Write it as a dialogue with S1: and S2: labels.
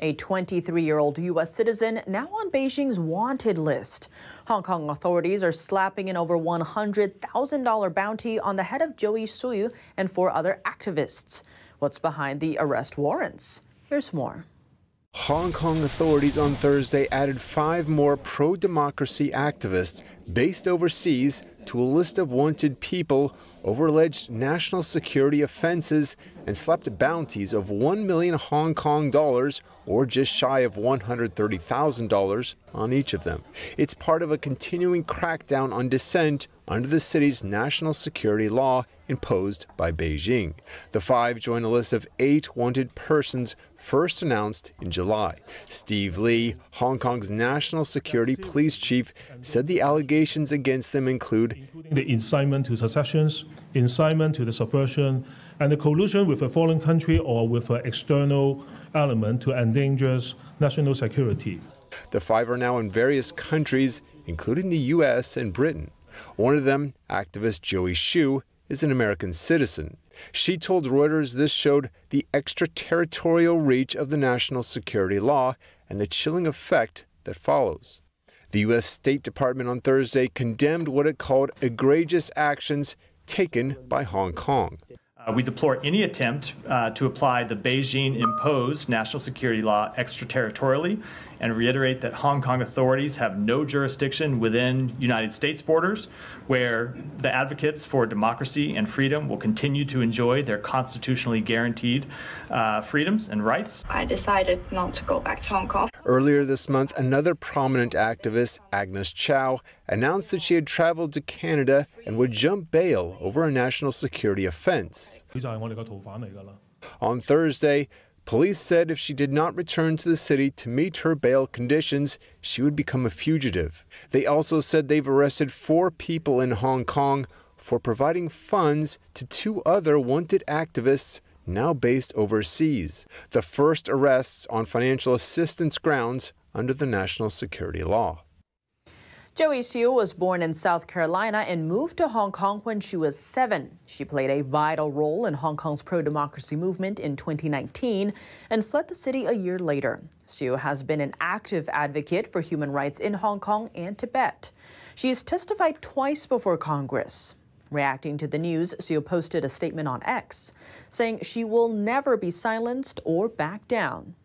S1: A 23 year old U.S. citizen now on Beijing's wanted list. Hong Kong authorities are slapping an over $100,000 bounty on the head of Joey Suyu and four other activists. What's behind the arrest warrants? Here's more.
S2: Hong Kong authorities on Thursday added five more pro democracy activists based overseas to a list of wanted people over alleged national security offenses and slapped bounties of 1 million Hong Kong dollars or just shy of $130,000 on each of them. It's part of a continuing crackdown on dissent under the city's national security law imposed by Beijing. The five join a list of eight wanted persons first announced in July. Steve Lee, Hong Kong's national security police chief, said the allegations against them include
S1: the incitement to secessions, incitement to the subversion, and the collusion with a foreign country or with an external element to endanger national security.
S2: The five are now in various countries, including the U.S. and Britain. One of them, activist Joey Shu, is an American citizen. She told Reuters this showed the extraterritorial reach of the national security law and the chilling effect that follows. The U.S. State Department on Thursday condemned what it called egregious actions taken by Hong Kong. Uh, we deplore any attempt uh, to apply the Beijing imposed national security law extraterritorially and reiterate that Hong Kong authorities have no jurisdiction within United States borders, where the advocates for democracy and freedom will continue to enjoy their constitutionally guaranteed uh, freedoms and rights. I
S1: decided not to go back to Hong Kong.
S2: Earlier this month, another prominent activist, Agnes Chow, announced that she had traveled to Canada and would jump bail over a national security offense. On Thursday, police said if she did not return to the city to meet her bail conditions, she would become a fugitive. They also said they've arrested four people in Hong Kong for providing funds to two other wanted activists now based overseas, the first arrests on financial assistance grounds under the national security law.
S1: Joey Siu was born in South Carolina and moved to Hong Kong when she was seven. She played a vital role in Hong Kong's pro democracy movement in 2019 and fled the city a year later. Siu has been an active advocate for human rights in Hong Kong and Tibet. She has testified twice before Congress. Reacting to the news, Siu posted a statement on X saying she will never be silenced or back down.